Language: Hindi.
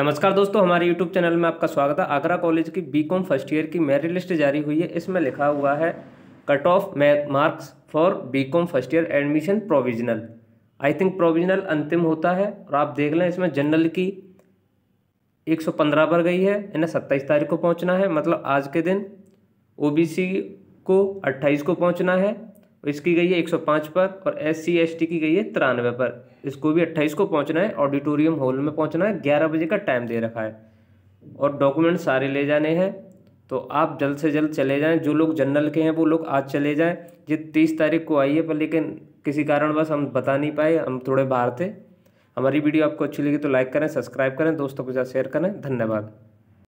नमस्कार दोस्तों हमारे YouTube चैनल में आपका स्वागत है आगरा कॉलेज की बी कॉम फर्स्ट ईयर की मेरिट लिस्ट जारी हुई है इसमें लिखा हुआ है cut off marks for B com first year admission provisional I think provisional अंतिम होता है और आप देख लें इसमें जनरल की 115 पर गई है इन्हें 27 तारीख को पहुंचना है मतलब आज के दिन ओ को अट्ठाईस को पहुँचना है इसकी गई है 105 पर और एस सी एस टी की गई है तिरानवे पर इसको भी 28 को पहुंचना है ऑडिटोरियम हॉल में पहुंचना है 11 बजे का टाइम दे रखा है और डॉक्यूमेंट सारे ले जाने हैं तो आप जल्द से जल्द चले जाएं जो लोग जनरल के हैं वो लोग आज चले जाएं ये तीस तारीख को आई है पर लेकिन किसी कारण बस हम बता नहीं पाए हम थोड़े बाहर थे हमारी वीडियो आपको अच्छी लगी तो लाइक करें सब्सक्राइब करें दोस्तों के साथ शेयर करें धन्यवाद